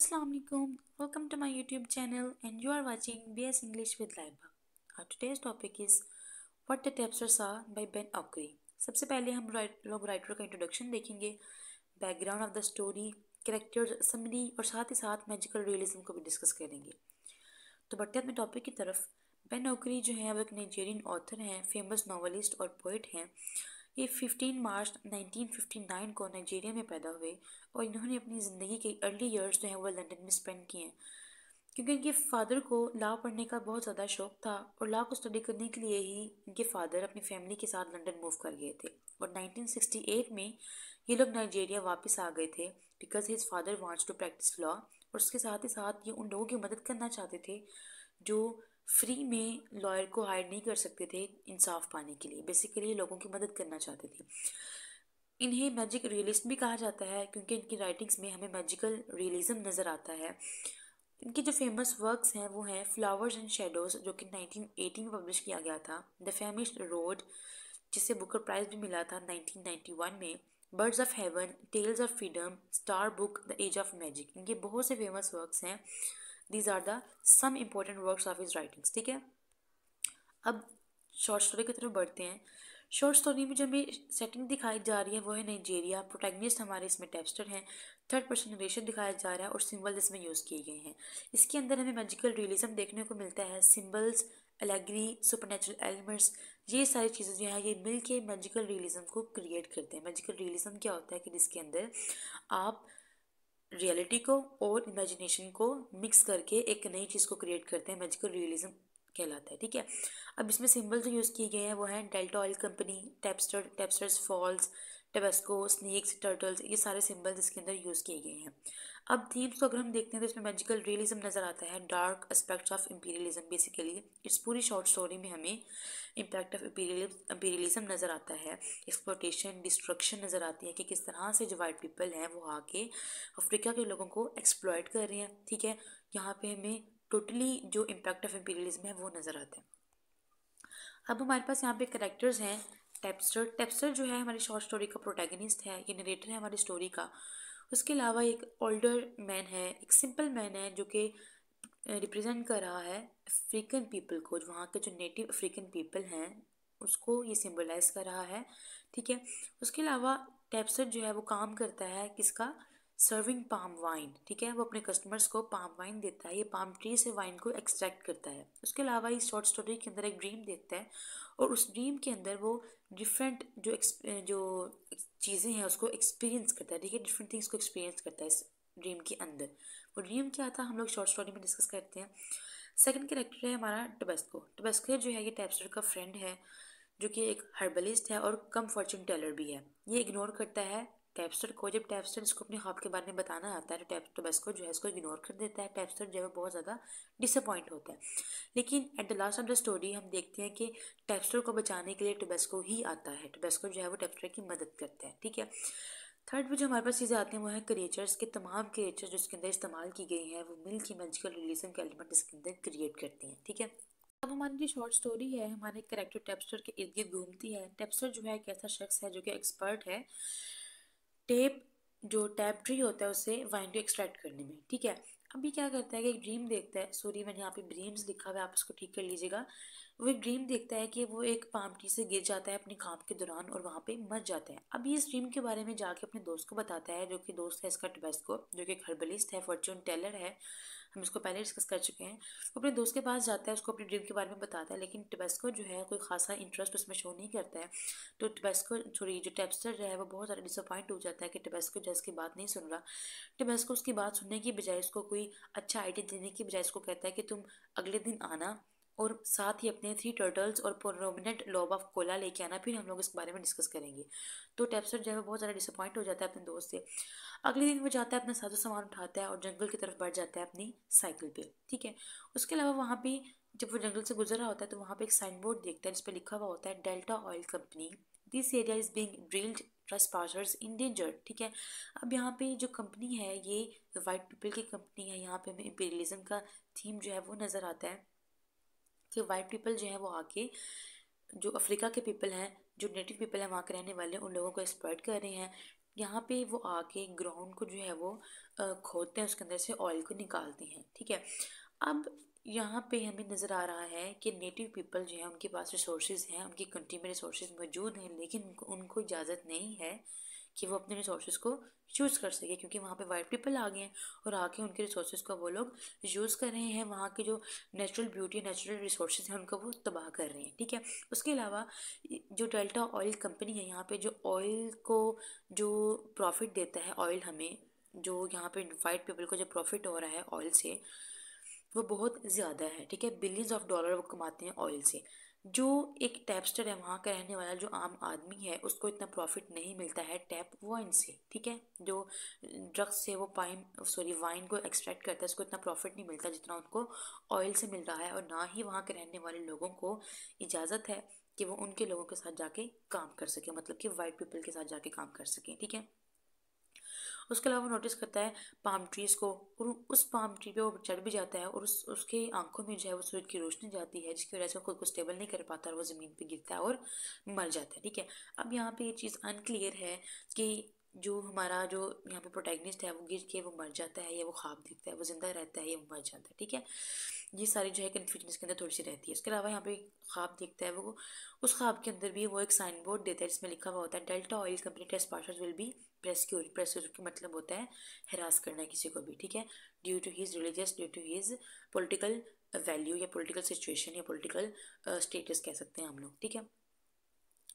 Assalamualaikum. Welcome to my YouTube channel and you are watching BS English with Laiba. Our today's topic is What the Tapsters Are by Ben Okri. सबसे पहले हम लोग writer का introduction देखेंगे background of the story character summary और साथ ही साथ magical realism को भी डिस्कस करेंगे तो बढ़ते अपने टॉपिक की तरफ बेन ओकरी जो है वो एक नाइजेरियन ऑथर हैं फेमस नावलिस्ट और पोइट हैं ये 15 मार्च 1959 को नाइजीरिया में पैदा हुए और इन्होंने अपनी ज़िंदगी के अर्ली ईयर्स जो हैं वो लंदन में स्पेंड किए हैं क्योंकि इनके फादर को लॉ पढ़ने का बहुत ज़्यादा शौक था और लॉ को स्टडी करने के लिए ही इनके फादर अपनी फैमिली के साथ लंदन मूव कर गए थे और 1968 में ये लोग नाइजीरिया वापस आ गए थे because his father wants to practice law और उसके साथ ही साथ ये उन लोगों की मदद करना चाहते थे जो फ्री में लॉयर को हायर नहीं कर सकते थे इंसाफ पाने के लिए बेसिकली लोगों की मदद करना चाहते थे इन्हें मैजिक रियलिस्ट भी कहा जाता है क्योंकि इनकी राइटिंग्स में हमें मैजिकल रियलिज्म नज़र आता है इनके जो फेमस वर्क्स हैं वो हैं फ्लावर्स एंड शेडोज़ जो कि 1980 में पब्लिश किया गया था द फेमिश रोड जिसे बुकर प्राइज़ भी मिला था 1991 में birds of heaven tales of freedom star book the age of magic इनके बहुत से फेमस वर्क्स हैं these are the some important works of his writings ठीक है अब शॉर्ट स्टोरी की तरफ बढ़ते हैं शॉर्ट स्टोरी में जो हमें सेटिंग दिखाई जा रही है वो है नाइजीरिया प्रोटैगनिस्ट हमारे इसमें टेक्स्टर हैं थर्ड पर्सन रेशन दिखाया जा रहा है और सिंबल इसमें यूज़ किए गए हैं इसके अंदर हमें मैजिकल रियलिज्म देखने को मिलता है सिंबल्स एलेग्री सुपर एलिमेंट्स ये सारी चीज़ें जो हैं ये मिल के मैजिकल रियलिज्म को क्रिएट करते हैं मैजिकल रियलिज्म क्या होता है कि जिसके अंदर आप रियलिटी को और इमेजिनेशन को मिक्स करके एक नई चीज़ को क्रिएट करते हैं मैजिकल रियलिज्म कहलाता है ठीक है अब इसमें सिंबल जो यूज़ किए गए हैं वो हैं Delta oil company tapster tapster's falls Tebesco snakes turtles ये सारे सिम्बल्स इसके अंदर यूज़ किए गए हैं अब थीम्स को अगर हम देखते हैं तो इसमें मैजिकल रियलिज्म नज़र आता है dark aspects of imperialism basically इस पूरी शॉर्ट स्टोरी में हमें इम्पैक्ट ऑफ इम्पीरियलिज्म नज़र आता है एक्सप्लोटेशन डिस्ट्रक्शन नज़र आती है कि किस तरह से जो वाइट पीपल हैं वो आके अफ्रीका के लोगों को एक्सप्लॉयट कर रहे हैं ठीक है यहाँ पर हमें टोटली जो इम्पैक्ट ऑफ इम्पीरियलिज्म है वो नज़र आता है अब हमारे पास यहाँ पे करेक्टर्स हैं टेप्स्टर टेप्स्टर जो है हमारी शॉर्ट स्टोरी का प्रोटैगनिस्ट है ये नरेटर है हमारी स्टोरी का उसके अलावा एक ओल्डर मैन है एक सिंपल मैन है जो कि रिप्रेजेंट कर रहा है अफ्रीकन पीपल को वहाँ के जो नेटिव अफ्रीकन पीपल हैं उसको ये सिम्बलाइज़ कर रहा है ठीक है उसके अलावा टेप्सर जो है वो काम करता है किसका सर्विंग पाम वाइन ठीक है वो अपने कस्टमर्स को पाम वाइन देता है ये पाम ट्री से वाइन को एक्सट्रैक्ट करता है उसके अलावा इस शॉर्ट स्टोरी के अंदर एक ड्रीम देखता है और उस ड्रीम के अंदर वो डिफरेंट जो जो चीज़ें हैं उसको एक्सपीरियंस करता है ठीक है डिफरेंट थिंग्स को एक्सपीरियंस करता है इस ड्रीम के अंदर वो ड्रीम क्या था हम लोग शॉर्ट स्टोरी में डिस्कस करते हैं सेकेंड करेक्टर है हमारा टबेस्को टबेस्को जो है ये टैपस्टर का फ्रेंड है जो कि एक हर्बलिस्ट है और कम फॉर्चून टेलर भी है ये इग्नोर करता है टैपस्टर को जब टैपस्टर इसको अपने हॉप के बारे में बताना आता है तो बस टोबेस्को जो है इसको इग्नोर कर देता है टैपस्टर जो है बहुत ज़्यादा डिसअपॉइंट होता है लेकिन at the last of the story हम देखते हैं कि टैपस्टर को बचाने के लिए टोबेस्को ही आता है टोबेस्को जो है वो टैपस्टर की मदद करता है ठीक है थर्ड में जो हमारे पास चीज़ें आती हैं वो है क्रिएचर्स के तमाम क्रिएचर्स जिसके अंदर इस्तेमाल की गई हैं वो मिल की मैजिकल रिलीजन के एलिमेंट इसके अंदर क्रिएट करती हैं ठीक है अब हमारी जो शॉर्ट स्टोरी है हमारे करेक्टर टेपस्टर के इर्द गिर्द घूमती है टेपस्टर जो है एक ऐसा शख्स है जो कि एक्सपर्ट है टेप जो टैप ट्री होता है उससे वाइन को एक्सट्रैक्ट करने में ठीक है अभी क्या करता है कि एक ड्रीम देखता है सॉरी मैंने यहाँ पे ड्रीम्स लिखा हुआ है आप उसको ठीक कर लीजिएगा वो एक ड्रीम देखता है कि वो एक पाम ट्री से गिर जाता है अपने काम के दौरान और वहाँ पे मर जाता है अब ये इस ड्रीम के बारे में जाके अपने दोस्त को बताता है जो कि दोस्त है इसका टबेस्को जो कि खरबलिस्ट हर्बलिस्ट है फॉर्चून टेलर है हम इसको पहले डिस्कस कर चुके हैं वो अपने दोस्त के पास जाता है उसको अपने ड्रीम के बारे में बताता है लेकिन टबेस्को जो है कोई खासा इंटरेस्ट उसमें शो नहीं करता है तो टबेस्को थोड़ी जो टेबस्टर है वो बहुत ज़्यादा डिसअपॉइंट हो जाता है कि टबेस्को जो उसकी बात नहीं सुन रहा टबेस्को उसकी बात सुनने की बजाय उसको कोई अच्छा आइडिया देने की बजाय उसको कहता है कि तुम अगले दिन आना और साथ ही अपने थ्री टर्टल्स और प्रोमिनेंट लॉब ऑफ कोला लेके आना फिर हम लोग इस बारे में डिस्कस करेंगे तो टेप्सर जो है बहुत ज़्यादा डिसअपॉइंट हो जाता है अपने दोस्त से अगले दिन वो जाता है अपना साजो सामान उठाता है और जंगल की तरफ बढ़ जाता है अपनी साइकिल पे ठीक है उसके अलावा वहाँ भी जब वो जंगल से गुजर रहा होता है तो वहाँ पर एक साइन बोर्ड देखता है जिस पर लिखा हुआ होता है Delta oil company this area is being drilled passers in danger ठीक है अब यहाँ पे जो कंपनी है ये वाइट पीपल की कंपनी है यहाँ पे हमें इम्पीरियलिज्म का थीम जो है वो नज़र आता है कि वाइट पीपल जो है वो आके जो अफ्रीका के पीपल हैं जो नेटिव पीपल हैं वहाँ के रहने वाले उन लोगों को एक्सपर्ट कर रहे हैं यहाँ पे वो आके ग्राउंड को जो है वो खोदते हैं उसके अंदर से ऑयल को निकालते हैं ठीक है अब यहाँ पे हमें नज़र आ रहा है कि नेटिव पीपल जो है उनके पास रिसोर्स हैं उनकी कंट्री में रिसोर्स मौजूद हैं लेकिन उनको इजाज़त नहीं है कि वो अपने रिसोर्स को यूज़ कर सके क्योंकि वहाँ पे वाइट पीपल आ गए हैं और आके उनके रिसोर्स को वो लोग यूज़ कर रहे हैं वहाँ के जो नेचुरल ब्यूटी नेचुरल रिसोर्स हैं उनको वो तबाह कर रहे हैं ठीक है उसके अलावा जो डेल्टा ऑयल कंपनी है यहाँ पे जो ऑयल को जो प्रॉफिट देता है ऑयल हमें जो यहाँ पे वाइट पीपल को जो प्रॉफिट हो रहा है ऑयल से वो बहुत ज़्यादा है ठीक है बिलियंस ऑफ डॉलर वो कमाते हैं ऑयल से जो एक टैपस्टर है वहाँ का रहने वाला जो आम आदमी है उसको इतना प्रॉफिट नहीं मिलता है टैप वाइन से ठीक है जो ड्रग्स से वो पाइन सॉरी वाइन को एक्सट्रैक्ट करता है उसको इतना प्रॉफिट नहीं मिलता जितना उनको ऑयल से मिल रहा है और ना ही वहाँ के रहने वाले लोगों को इजाज़त है कि वो उनके लोगों के साथ जाके काम कर सकें मतलब कि वाइट पीपल के साथ जाके काम कर सकें ठीक है उसके अलावा नोटिस करता है पाम ट्रीज़ को और उस पाम ट्री पे वो चढ़ भी जाता है और उस उसके आंखों में जो है वो सूरज की रोशनी जाती है जिसकी वजह से वो खुद को स्टेबल नहीं कर पाता और वो ज़मीन पर गिरता है और मर जाता है ठीक है अब यहाँ पर ये चीज़ अनक्लियर है कि जो हमारा जो यहाँ पे प्रोटैगनिस्ट है वो गिर के वो मर जाता है या वो ख्वाब देखता है वो जिंदा रहता है या वो मर जाता है ठीक है ये सारी जो है कन्फ्यूजन इसके अंदर थोड़ी सी रहती है उसके अलावा यहाँ पे ख्वाब देखता है वो उस ख्वाब के अंदर भी वो एक साइन बोर्ड देता है जिसमें लिखा हुआ होता है डेल्टा ऑयल कंपनी टेस्ट पार्शल विल भी प्रेस्क्यूर प्रेस का मतलब होता है हरास करना किसी को भी ठीक है due to his religious due to his political value या पोलिटिकल सिचुएशन या पोलिटिकल स्टेटस कह सकते हैं हम लोग ठीक है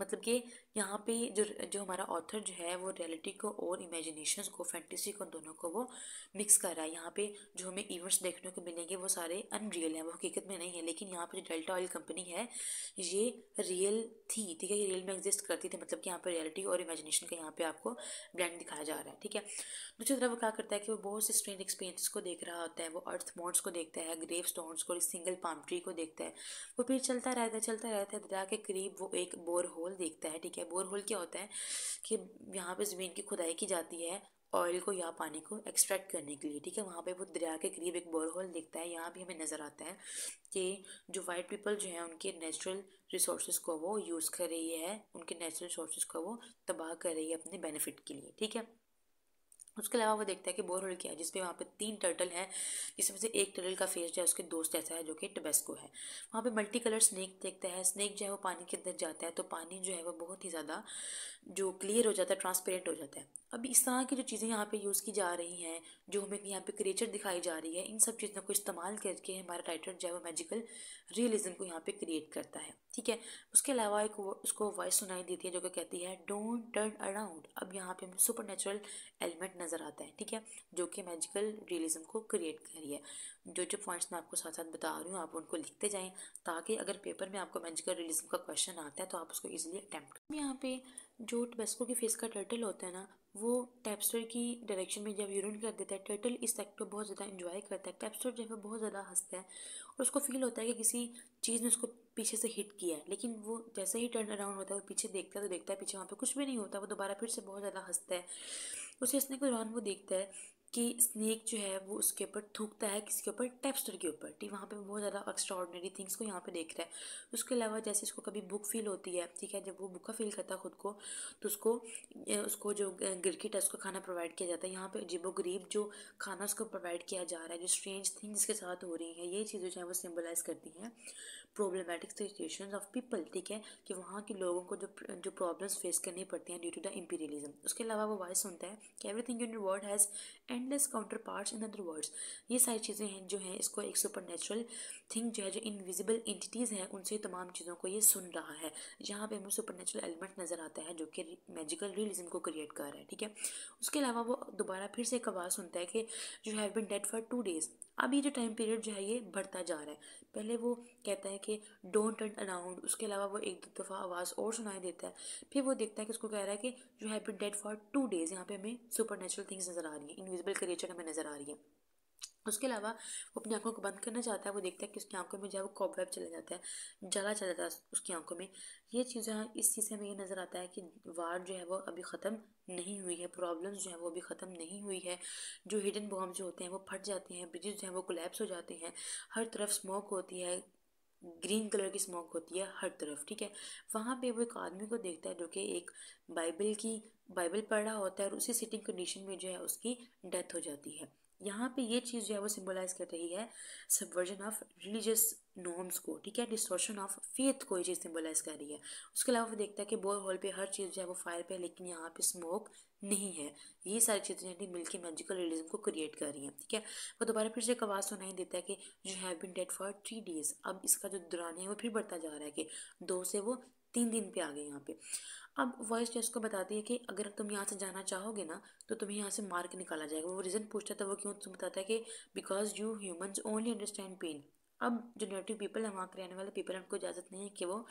मतलब कि यहाँ पे जो जो हमारा ऑथर जो है वो रियलिटी को और इमेजिनेशन को फैंटेसी को दोनों को वो मिक्स कर रहा है यहाँ पे जो हमें इवेंट्स देखने को मिलेंगे वो सारे अनरियल हैं वो हकीकत में नहीं है लेकिन यहाँ पे जो डेल्टा ऑयल कंपनी है ये रियल थी ठीक है ये रियल में एग्जिस्ट करती थी मतलब कि यहाँ पर रियलिटी और इमेजिनेशन का यहाँ पर आपको ब्लैंड दिखाया जा रहा है ठीक है दूसरी तरफ वो क्या करता है कि वो बहुत से स्ट्रेंज एक्सपीरियंस को देख रहा होता है वो अर्थ मोड्स को देखता है ग्रेव स्टोन्स को सिंगल पाम ट्री को देखता है वो फिर चलता रहता है चलता रहता है दरिया के करीब वो एक बोर हो होल देखता है ठीक है बोर होल क्या होता है कि यहाँ पे ज़मीन की खुदाई की जाती है ऑयल को या पानी को एक्सट्रैक्ट करने के लिए ठीक है वहाँ पे वो दरिया के करीब एक बोर होल देखता है यहाँ भी हमें नज़र आता है कि जो वाइट पीपल जो है उनके नेचुरल रिसोर्स को वो यूज़ कर रही है उनके नेचुरल रिसोर्स को वो तबाह कर रही है अपने बेनिफिट के लिए ठीक है उसके अलावा वो देखता है कि बोर क्या है जिसमें वहाँ पे तीन टर्टल हैं जिसमें से एक टर्टल का फेस जो है उसके दोस्त ऐसा है जो कि टबेस्को है वहाँ पे मल्टी कलर स्नैक देखता है स्नैक जो है वो पानी के अंदर जाता है तो पानी जो है वो बहुत ही ज़्यादा जो क्लियर हो जाता है ट्रांसपेरेंट हो जाता है अब इस तरह की जो चीज़ें यहाँ पर यूज़ की जा रही हैं जो हमें यहाँ पे क्रिएचर दिखाई जा रही है इन सब चीज़ों को इस्तेमाल करके हमारा राइटर जो है वो मैजिकल रियलिज्म को यहाँ पे क्रिएट करता है ठीक है उसके अलावा एक उसको वॉइस सुनाई देती है जो कि कहती है डोंट टर्न अराउंड अब यहाँ पे हम सुपर नेचुरल एलिमेंट नज़र आता है ठीक है जो कि मैजिकल रियलिज्म को क्रिएट करी है जो जो पॉइंट्स मैं आपको साथ साथ बता रही हूँ आप उनको लिखते जाएँ ताकि अगर पेपर में आपको मैजिकल रियलिज्म का क्वेश्चन आता है तो आप उसको ईजिली अटैम्प्ट यहाँ पे जो टबेस्को के फेस का टर्टल होता है ना वो टैपस्टर की डायरेक्शन में जब यूरिन कर देता है टर्टल इस एक्ट को बहुत ज़्यादा इन्जॉय करता है टैप्सर जो है बहुत ज़्यादा हंसता है और उसको फील होता है कि किसी चीज़ ने उसको पीछे से हिट किया है लेकिन वो जैसे ही टर्न अराउंड होता है वो पीछे देखता है तो देखता है पीछे वहाँ पे कुछ भी नहीं होता वो दोबारा फिर से बहुत ज़्यादा हंसता है उसे हंसने के दौरान वो देखता है कि स्नैक जो है वो उसके ऊपर थूकता है किसके ऊपर टेपस्टर के ऊपर ठीक वहाँ पे बहुत ज़्यादा एक्स्ट्रा ऑर्डनरी थिंग्स को यहाँ पे देख रहा है उसके अलावा जैसे इसको कभी बुक फील होती है ठीक है जब वो बुका फील करता है ख़ुद को तो उसको उसको जो गिरकिट है उसको खाना प्रोवाइड किया जाता है यहाँ पर जब गरीब जो खाना उसको प्रोवाइड किया जा रहा है जो स्ट्रेंज थिंग्स के साथ हो रही है ये चीज़ें जो है वो सिम्बलाइज़ करती हैं प्रॉब्लमेटिक सिचुएशन ऑफ पीपल ठीक है कि वहाँ के लोगों को जो जो प्रॉब्लम्स फेस करनी पड़ती हैं ड्यू टू द इम्पीरियलिज्म उसके अलावा वो वॉइस सुनता है कि everything in world has and endless counterparts in other words ये सारी चीज़ें हैं जो हैं इसको एक सुपर नेचुरल थिंग जो है जो इनविजिबल एंटिटीज़ हैं उनसे तमाम चीज़ों को ये सुन रहा है यहाँ पे हमें सुपर नेचुरल एलिमेंट नज़र आता है जो कि मैजिकल रियलिज्म को क्रिएट कर रहा है ठीक है उसके अलावा वो दोबारा फिर से एक आवाज़ सुनता है कि you have been dead for two days अब ये जो टाइम पीरियड जो है ये बढ़ता जा रहा है पहले वो कहता है कि डोंट टर्न अराउंड उसके अलावा वो एक दो दफ़ा आवाज़ और सुनाई देता है फिर वो देखता है कि उसको कह रहा है कि you have been dead for two days यहाँ पे हमें सुपर नेचुरल थिंग्स नज़र आ रही हैं इनविजिबल क्रिएचर हमें नज़र आ रही है उसके अलावा वो अपनी आंखों को बंद करना चाहता है वो देखता है कि उसकी आंखों में जो है वो कॉबवेब चला जाता है जला चला जाता है उसकी आंखों में ये चीज़ें इस चीज़ से हमें ये नज़र आता है कि वार जो है वो अभी ख़त्म नहीं हुई है प्रॉब्लम्स जो है वो अभी ख़त्म नहीं हुई है जो हिडन बॉम्ब जो होते हैं वो फट जाते हैं ब्रिजेस जो हैं वो कोलेप्स हो जाते हैं हर तरफ स्मोक होती है ग्रीन कलर की स्मोक होती है हर तरफ ठीक है वहाँ पे वो एक आदमी को देखता है जो कि एक बाइबल की बाइबल पढ़ रहा होता है और उसी सिटिंग कंडीशन में जो है उसकी डेथ हो जाती है यहाँ पे ये चीज़ जो है वो सिम्बलाइज कर रही है सबवर्जन ऑफ रिलीजियस नॉर्म्स को ठीक है डिस्टोर्शन ऑफ फेथ को ये चीज़ सिम्बलाइज कर रही है उसके अलावा वो देखता है कि बोर हॉल पे हर चीज़ जो है वो फायर पे है लेकिन यहाँ पे स्मोक नहीं है ये सारी चीज़ें मिल मिलकर मैजिकल रिलीजन को क्रिएट कर रही हैं ठीक है वो दोबारा फिर से एक आवाज़ सुनाई देता है कि you have been dead for three days अब इसका जो दौरान है वो फिर बढ़ता जा रहा है कि दो से वो तीन दिन पे आ गए यहाँ पे अब वॉइस टेस्ट को बताती है कि अगर तुम यहाँ से जाना चाहोगे ना तो तुम्हें यहाँ से मार्क निकाला जाएगा वो रीज़न पूछता था वो क्यों तुम बताता है कि because you human only understand pain अब जो नेटिव पीपल है वहाँ के रहने वाले पीपल उनको इजाज़त नहीं है कि वो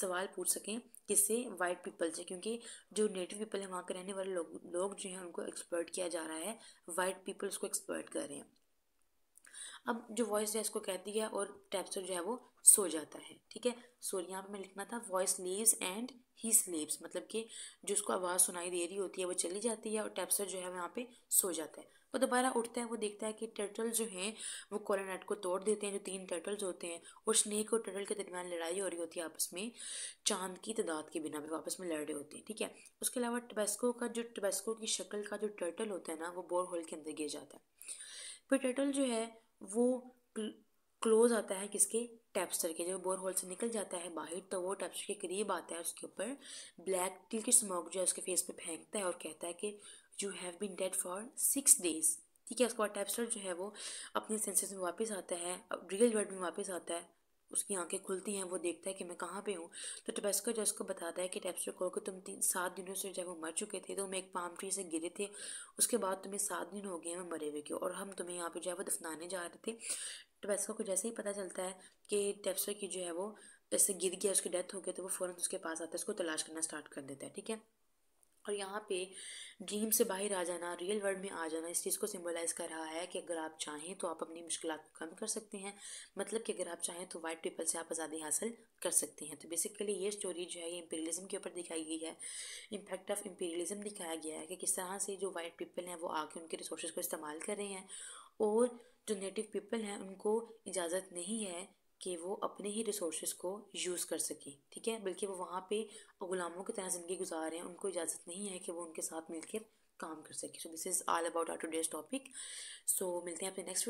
सवाल पूछ सकें किससे वाइट पीपल से क्योंकि जो नेटिव पीपल है वहाँ के रहने वाले लोग लोग जो हैं उनको एक्सपर्ट किया जा रहा है वाइट पीपल उसको एक्सपर्ट कर रहे हैं अब जो वॉइस है इसको कहती है और टैप्सर जो है वो सो जाता है ठीक है सो यहाँ पर मैं लिखना था voice leaves and he sleeps मतलब कि जो उसको आवाज़ सुनाई दे रही होती है वो चली जाती है और टैप्सर जो है वहाँ पे सो जाता है वो दोबारा उठता है वो देखता है कि टर्टल जो हैं वो कॉलोनेट को तोड़ देते हैं जो तीन टर्टल्स होते हैं और स्नेक और टर्टल के दरमियान लड़ाई हो रही होती है आपस में चांद की तादाद के बिना भी आपस में लड़ रहे होते हैं ठीक है उसके अलावा टबेस्को का जो टबेस्को की शक्ल का जो टर्टल होता है ना वो बोर होल के अंदर गिर जाता है फिर टर्टल जो है वो क्लोज आता है किसके टेपस्टर के जब बोर होल से निकल जाता है बाहर तो वो टेपस्टर के करीब आता है उसके ऊपर ब्लैक टिल की स्मोक जो है उसके फेस पे फेंकता है और कहता है कि you have been dead for six days ठीक है उसके बाद टेपस्टर जो है वो अपने सेंसेस में वापस आता है रियल वर्ल्ड में वापस आता है उसकी आंखें खुलती हैं वो देखता है कि मैं कहाँ पे हूँ तो टबेस्को जो उसको बताता है कि टेपस्टर को तुम तीन सात दिनों से जब वो मर चुके थे तो मैं एक पाम ट्री से गिरे थे उसके बाद तुम्हें सात दिन हो गए हैं मरे हुए के और हम तुम्हें यहाँ पे जो है वो दफनाने जा रहे थे टबेस्को को जैसे ही पता चलता है कि टेप्सो की जो है वो जैसे गिर गया उसकी डेथ हो गई तो वो फ़ौरन उसके पास आता है उसको तलाश करना स्टार्ट कर देता है ठीक है और यहाँ पे ड्रीम से बाहर आ जाना रियल वर्ल्ड में आ जाना इस चीज़ को सिंबलाइज़ कर रहा है कि अगर आप चाहें तो आप अपनी मुश्किल को कम कर सकते हैं मतलब कि अगर आप चाहें तो वाइट पीपल से आप आज़ादी हासिल कर सकते हैं तो बेसिकली ये स्टोरी जो है ये इम्पीरियलिज्म के ऊपर दिखाई गई है इम्पैक्ट ऑफ इम्पीरियलिज्म दिखाया गया है कि किस तरह से जो वाइट पीपल हैं वो आके उनके रिसोर्स को इस्तेमाल कर रहे हैं और जो नेटिव पीपल हैं उनको इजाज़त नहीं है कि वो अपने ही रिसोर्स को यूज़ कर सकें ठीक है बल्कि वो वहाँ पे ग़ुलामों की तरह ज़िंदगी गुजार रहे हैं उनको इजाज़त नहीं है कि वो उनके साथ मिलकर काम कर सकें so this is all about our today's topic so मिलते हैं अपने नेक्स्ट